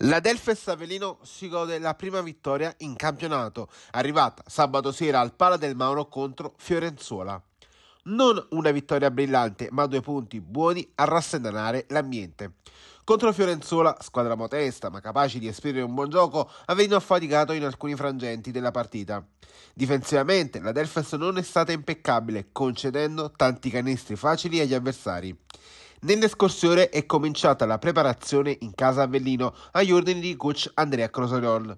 La Delfes Avellino si gode la prima vittoria in campionato, arrivata sabato sera al Pala del Mauro contro Fiorenzuola. Non una vittoria brillante, ma due punti buoni a rasserenare l'ambiente. Contro Fiorenzuola, squadra modesta ma capace di esprimere un buon gioco, avendo affaticato in alcuni frangenti della partita. Difensivamente, la Delfes non è stata impeccabile, concedendo tanti canestri facili agli avversari. Nelle scorse ore è cominciata la preparazione in casa Avellino agli ordini di coach Andrea Crosariol.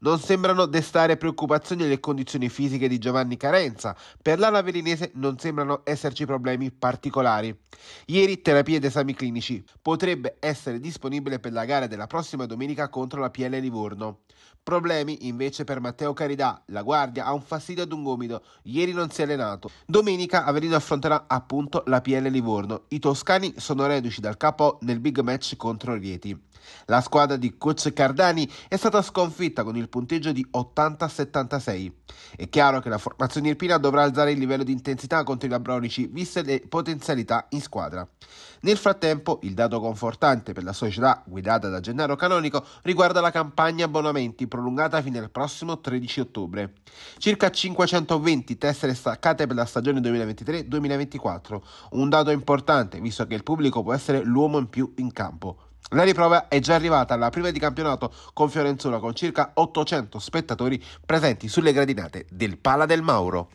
Non sembrano destare preoccupazioni le condizioni fisiche di Giovanni Carenza, per l'ala velinese non sembrano esserci problemi particolari. Ieri terapie ed esami clinici, potrebbe essere disponibile per la gara della prossima domenica contro la PL Livorno. Problemi invece per Matteo Caridà, la guardia ha un fastidio ad un gomito, ieri non si è allenato. Domenica Avelino affronterà appunto la PL Livorno, i toscani sono reduci dal capo nel big match contro Rieti. La squadra di coach Cardani è stata sconfitta sconfitta con il punteggio di 80-76. È chiaro che la formazione irpina dovrà alzare il livello di intensità contro i labronici, viste le potenzialità in squadra. Nel frattempo, il dato confortante per la società guidata da Gennaro Canonico riguarda la campagna abbonamenti prolungata fino al prossimo 13 ottobre. Circa 520 tessere staccate per la stagione 2023-2024, un dato importante visto che il pubblico può essere l'uomo in più in campo. La riprova è già arrivata alla prima di campionato con Fiorenzuola con circa 800 spettatori presenti sulle gradinate del Pala del Mauro.